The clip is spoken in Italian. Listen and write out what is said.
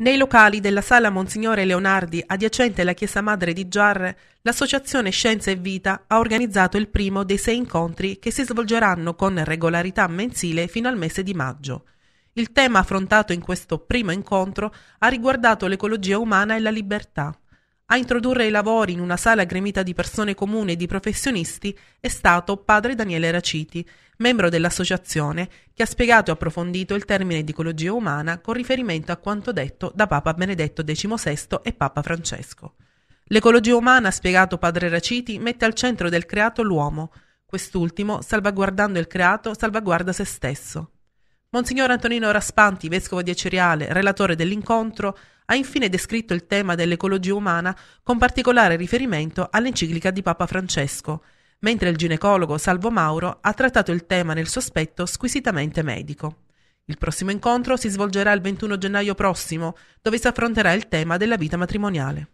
Nei locali della sala Monsignore Leonardi, adiacente alla Chiesa Madre di Giarre, l'Associazione Scienza e Vita ha organizzato il primo dei sei incontri che si svolgeranno con regolarità mensile fino al mese di maggio. Il tema affrontato in questo primo incontro ha riguardato l'ecologia umana e la libertà. A introdurre i lavori in una sala gremita di persone comuni e di professionisti è stato padre Daniele Raciti, membro dell'associazione, che ha spiegato e approfondito il termine di ecologia umana con riferimento a quanto detto da Papa Benedetto XVI e Papa Francesco. L'ecologia umana, ha spiegato padre Raciti, mette al centro del creato l'uomo. Quest'ultimo, salvaguardando il creato, salvaguarda se stesso. Monsignor Antonino Raspanti, vescovo di Aceriale, relatore dell'incontro, ha infine descritto il tema dell'ecologia umana con particolare riferimento all'enciclica di Papa Francesco, mentre il ginecologo Salvo Mauro ha trattato il tema nel sospetto squisitamente medico. Il prossimo incontro si svolgerà il 21 gennaio prossimo, dove si affronterà il tema della vita matrimoniale.